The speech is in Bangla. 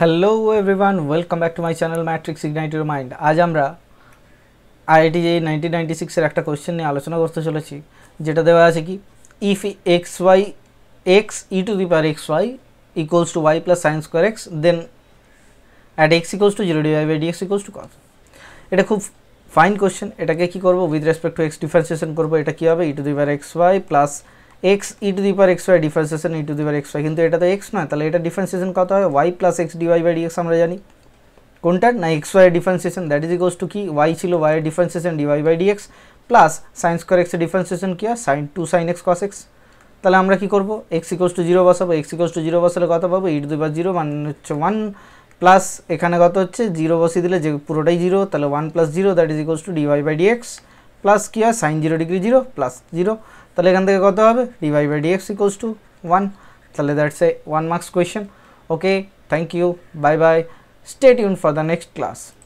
hello everyone welcome back to my channel Matrix ignite your mind আজ আমরা আইআইটি যে নাইনটিন নাইনটি সিক্সের একটা কোয়েশ্চেন নিয়ে আলোচনা করতে চলেছি যেটা দেওয়া আছে কি if x y x e to the power x y equals to y plus sine square x then at x equals to zero d y by d x equals to কত এটা খুব ফাইন কোয়েশ্চেন এটাকে কী করবো with respect to x differentiation করবো এটা কী হবে e to the power x y plus x e to the power x y differentiation e to the power x y কিন্তু এটা তো এক্স নয় তাহলে এটা ডিফারেন্সিয়েশন কত হয় y plus x dy by dx আমরা জানি কোনটা না x y differentiation that is equals to কি ওয়াই ছিল y differentiation dy by dx plus sine square এক্সের ডিফারেন্সিয়েশন কি হয় sine two sine x cos x তাহলে আমরা কী করবো এক্স ইকোস টু জিরো বসাবো এক্স ইকোস টু জিরো বসালে কত পাবো ইট দি পাওয়ার জিরো মানে হচ্ছে ওয়ান প্লাস এখানে কত হচ্ছে জিরো বসিয়ে দিলে যে পুরোটাই জিরো তাহলে one plus zero that is equals to dy by dx plus কি হয় sine zero degree zero plus zero তাহলে এখান থেকে কত হবে dy by dx equals to one তাহলে that's a one marks question okay thank you bye bye stay ইউন ফর দ্য নেক্সট ক্লাস